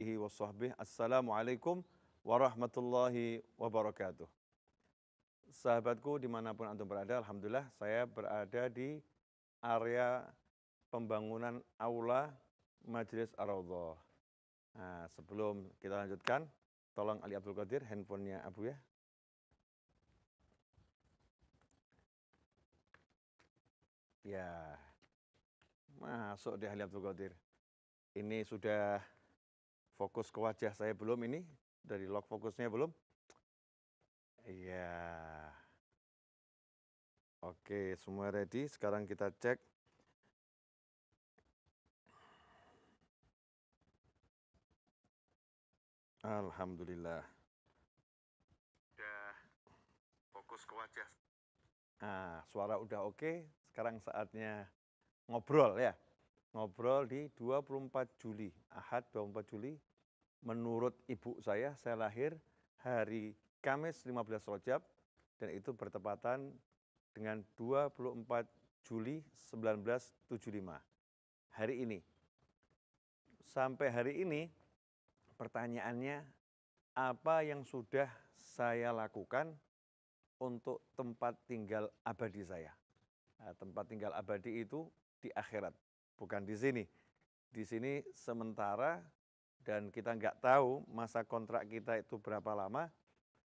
alihi wa sahbihi. Assalamualaikum warahmatullahi wabarakatuh. Sahabatku dimanapun Anda berada, Alhamdulillah saya berada di area pembangunan aula Majelis ar -Rawdoh. Nah, sebelum kita lanjutkan, tolong Ali Abdul Qadir, handphonenya Abu ya. Ya, masuk deh Ali Abdul Qadir. Ini sudah Fokus ke wajah saya belum ini? Dari lock fokusnya belum? Iya. Oke, semua ready. Sekarang kita cek. Alhamdulillah. Udah fokus ke wajah. Nah, suara udah oke. Sekarang saatnya ngobrol ya ngobrol di 24 Juli, Ahad 24 Juli. Menurut ibu saya, saya lahir hari Kamis 15 Rojab dan itu bertepatan dengan 24 Juli 1975. Hari ini. Sampai hari ini pertanyaannya apa yang sudah saya lakukan untuk tempat tinggal abadi saya. Nah, tempat tinggal abadi itu di akhirat bukan di sini. Di sini sementara dan kita nggak tahu masa kontrak kita itu berapa lama.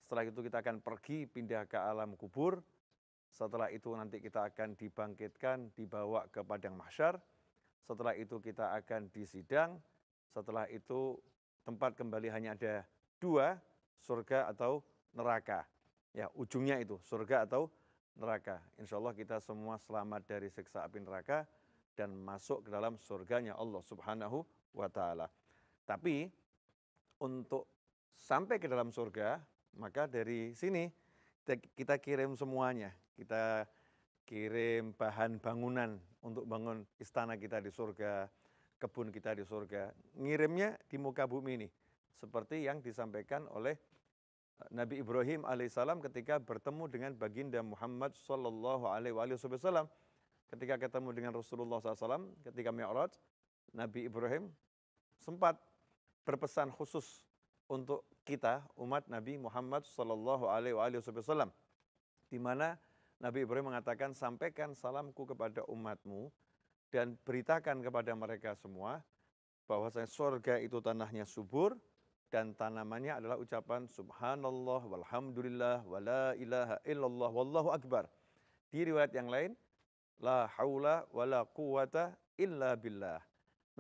Setelah itu kita akan pergi pindah ke alam kubur. Setelah itu nanti kita akan dibangkitkan, dibawa ke padang mahsyar. Setelah itu kita akan disidang. Setelah itu tempat kembali hanya ada dua, surga atau neraka. Ya, ujungnya itu surga atau neraka. Insya Allah kita semua selamat dari siksa api neraka dan masuk ke dalam surganya Allah Subhanahu wa taala. Tapi untuk sampai ke dalam surga, maka dari sini kita kirim semuanya. Kita kirim bahan bangunan untuk bangun istana kita di surga, kebun kita di surga. Ngirimnya di muka bumi ini. Seperti yang disampaikan oleh eh, Nabi Ibrahim alaihissalam ketika bertemu dengan baginda Muhammad sallallahu alaihi wasallam ketika ketemu dengan Rasulullah SAW, ketika Mi'raj, Nabi Ibrahim sempat berpesan khusus untuk kita umat Nabi Muhammad Sallallahu Alaihi Wasallam, di mana Nabi Ibrahim mengatakan sampaikan salamku kepada umatmu dan beritakan kepada mereka semua bahwa surga itu tanahnya subur dan tanamannya adalah ucapan subhanallah walhamdulillah wala ilaha illallah wallahu akbar. Di riwayat yang lain La haula wa la quwata illa billah.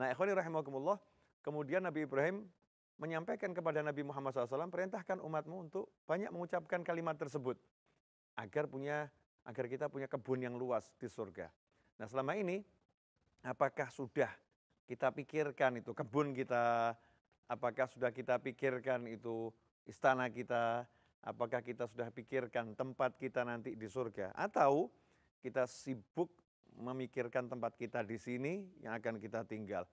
Nah, ikhwani rahimakumullah, kemudian Nabi Ibrahim menyampaikan kepada Nabi Muhammad SAW, perintahkan umatmu untuk banyak mengucapkan kalimat tersebut. Agar punya agar kita punya kebun yang luas di surga. Nah selama ini apakah sudah kita pikirkan itu kebun kita, apakah sudah kita pikirkan itu istana kita, apakah kita sudah pikirkan tempat kita nanti di surga, atau kita sibuk memikirkan tempat kita di sini yang akan kita tinggal.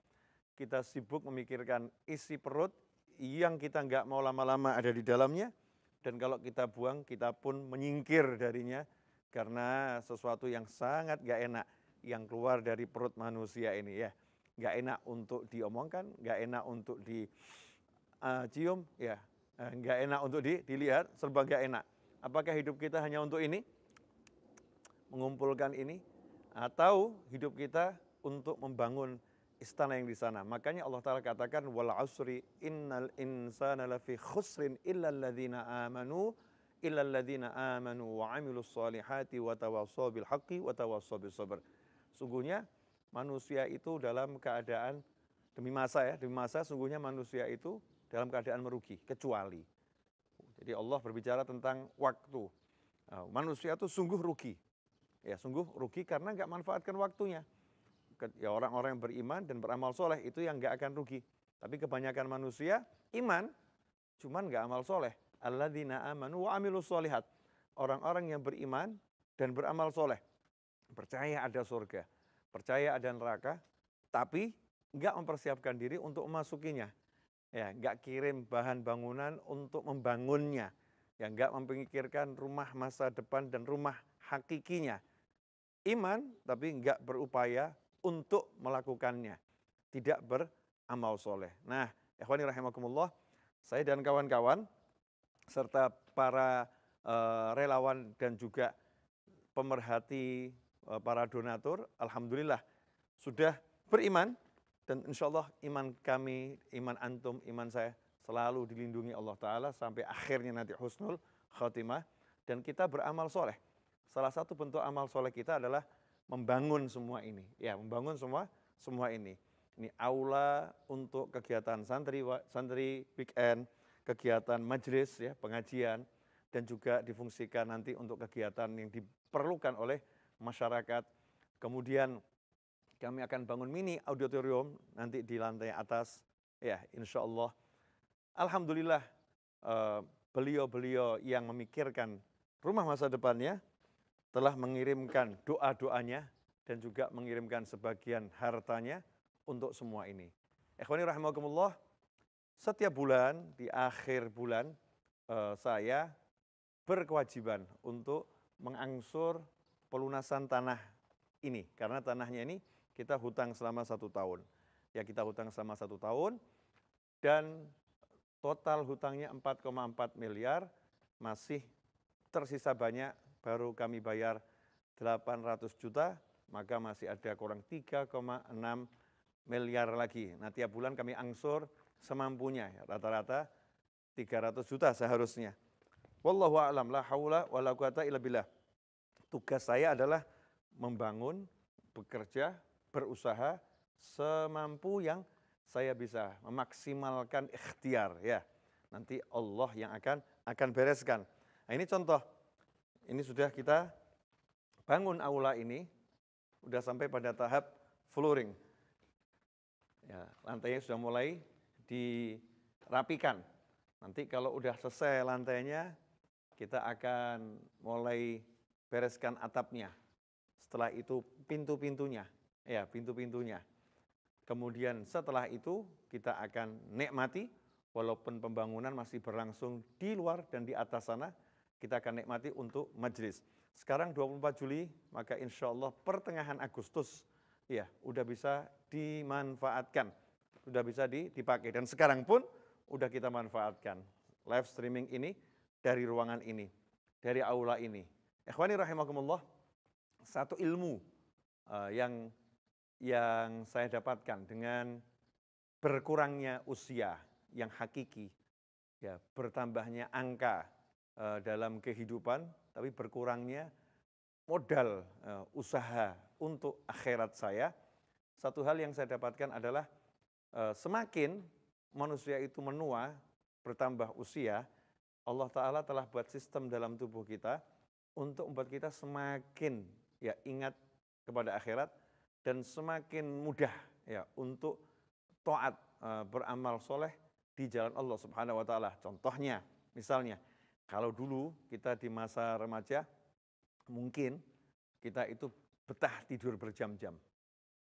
Kita sibuk memikirkan isi perut yang kita nggak mau lama-lama ada di dalamnya. Dan kalau kita buang, kita pun menyingkir darinya karena sesuatu yang sangat nggak enak yang keluar dari perut manusia ini ya. Nggak enak untuk diomongkan, nggak enak untuk dicium, eh, uh, ya eh, nggak enak untuk di, dilihat, serba nggak enak. Apakah hidup kita hanya untuk ini? mengumpulkan ini atau hidup kita untuk membangun istana yang di sana. Makanya Allah Taala katakan wal asri innal insana lafi khusrin illa alladziina amanu illa alladziina amanu wa 'amilus salihati wa tawassaw bil wa tawassaw sabr. Sungguhnya manusia itu dalam keadaan demi masa ya, demi masa sungguhnya manusia itu dalam keadaan merugi kecuali. Jadi Allah berbicara tentang waktu. Nah, manusia itu sungguh rugi ya sungguh rugi karena nggak manfaatkan waktunya. Ya orang-orang yang beriman dan beramal soleh itu yang nggak akan rugi. Tapi kebanyakan manusia iman, cuman nggak amal soleh. Allah amanu wa amilus solihat. Orang-orang yang beriman dan beramal soleh. Percaya ada surga, percaya ada neraka, tapi nggak mempersiapkan diri untuk memasukinya. Ya, nggak kirim bahan bangunan untuk membangunnya. Ya, nggak memikirkan rumah masa depan dan rumah hakikinya iman tapi nggak berupaya untuk melakukannya. Tidak beramal soleh. Nah, ikhwani rahimakumullah, saya dan kawan-kawan serta para e, relawan dan juga pemerhati e, para donatur, Alhamdulillah sudah beriman dan insya Allah iman kami, iman antum, iman saya selalu dilindungi Allah Ta'ala sampai akhirnya nanti husnul khotimah dan kita beramal soleh salah satu bentuk amal soleh kita adalah membangun semua ini. Ya, membangun semua semua ini. Ini aula untuk kegiatan santri santri weekend, kegiatan majelis ya, pengajian dan juga difungsikan nanti untuk kegiatan yang diperlukan oleh masyarakat. Kemudian kami akan bangun mini auditorium nanti di lantai atas. Ya, insya Allah. Alhamdulillah eh, beliau-beliau yang memikirkan rumah masa depannya telah mengirimkan doa-doanya dan juga mengirimkan sebagian hartanya untuk semua ini. Ikhwani rahimakumullah, setiap bulan di akhir bulan eh, saya berkewajiban untuk mengangsur pelunasan tanah ini karena tanahnya ini kita hutang selama satu tahun. Ya kita hutang selama satu tahun dan total hutangnya 4,4 miliar masih tersisa banyak baru kami bayar 800 juta, maka masih ada kurang 3,6 miliar lagi. Nah, tiap bulan kami angsur semampunya, rata-rata 300 juta seharusnya. Wallahu a'lam la haula la quwata illa billah. Tugas saya adalah membangun, bekerja, berusaha semampu yang saya bisa memaksimalkan ikhtiar ya. Nanti Allah yang akan akan bereskan. Nah, ini contoh ini sudah kita bangun aula ini, sudah sampai pada tahap flooring. Ya, lantainya sudah mulai dirapikan. Nanti kalau udah selesai lantainya, kita akan mulai bereskan atapnya. Setelah itu pintu-pintunya, ya pintu-pintunya. Kemudian setelah itu kita akan nikmati walaupun pembangunan masih berlangsung di luar dan di atas sana, kita akan nikmati untuk majelis. Sekarang 24 Juli, maka insya Allah pertengahan Agustus ya udah bisa dimanfaatkan, udah bisa dipakai. Dan sekarang pun udah kita manfaatkan live streaming ini dari ruangan ini, dari aula ini. Ikhwani rahimakumullah, satu ilmu uh, yang yang saya dapatkan dengan berkurangnya usia yang hakiki, ya bertambahnya angka Eh, dalam kehidupan, tapi berkurangnya modal eh, usaha untuk akhirat saya. Satu hal yang saya dapatkan adalah eh, semakin manusia itu menua, bertambah usia, Allah Ta'ala telah buat sistem dalam tubuh kita untuk membuat kita semakin ya ingat kepada akhirat dan semakin mudah ya untuk taat beramal soleh di jalan Allah Subhanahu wa taala. Contohnya misalnya kalau dulu kita di masa remaja, mungkin kita itu betah tidur berjam-jam.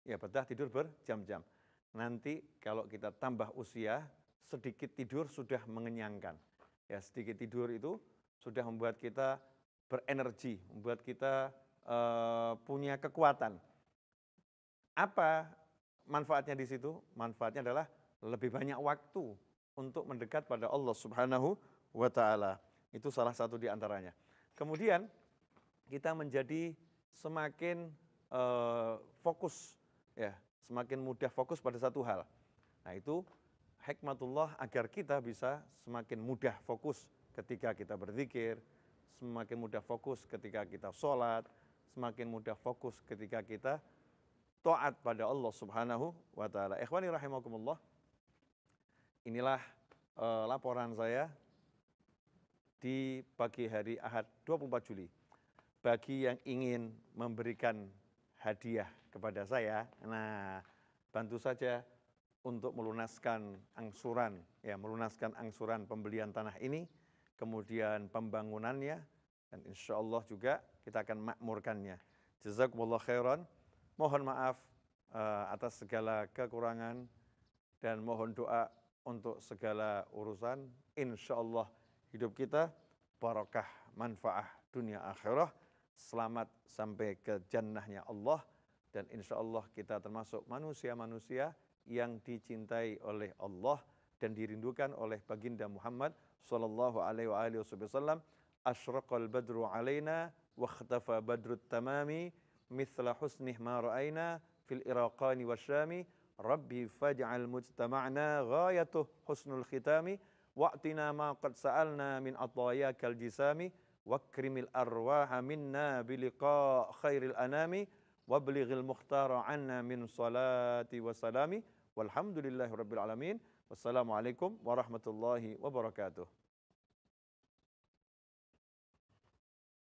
Ya betah tidur berjam-jam. Nanti kalau kita tambah usia, sedikit tidur sudah mengenyangkan. Ya sedikit tidur itu sudah membuat kita berenergi, membuat kita uh, punya kekuatan. Apa manfaatnya di situ? Manfaatnya adalah lebih banyak waktu untuk mendekat pada Allah Subhanahu wa taala. Itu salah satu di antaranya. Kemudian kita menjadi semakin uh, fokus ya, semakin mudah fokus pada satu hal. Nah, itu hikmatullah agar kita bisa semakin mudah fokus ketika kita berzikir, semakin mudah fokus ketika kita sholat, semakin mudah fokus ketika kita taat pada Allah Subhanahu wa taala. Ikhwani rahimakumullah. Inilah uh, laporan saya di pagi hari Ahad 24 Juli. Bagi yang ingin memberikan hadiah kepada saya, nah bantu saja untuk melunaskan angsuran, ya melunaskan angsuran pembelian tanah ini, kemudian pembangunannya, dan insya Allah juga kita akan makmurkannya. Jazakumullah khairan. Mohon maaf uh, atas segala kekurangan dan mohon doa untuk segala urusan. Insya Allah hidup kita barokah, manfaah dunia akhirah, selamat sampai ke jannahnya Allah dan insya Allah kita termasuk manusia-manusia yang dicintai oleh Allah dan dirindukan oleh baginda Muhammad sallallahu alaihi wa alihi wasallam asyraqal badru alaina wa khatafa badrut tamami mithla husnih ma ra'aina fil iraqani wasyami rabbi faj'al mujtama'na ghayatuh husnul khitami wa'tina ma qad sa'alna min atayakal jisami wakrimil arwah minna biliqa khairil anami wablighil mukhtara anna min salati wa salami walhamdulillahi rabbil alamin wassalamu alaikum warahmatullahi wabarakatuh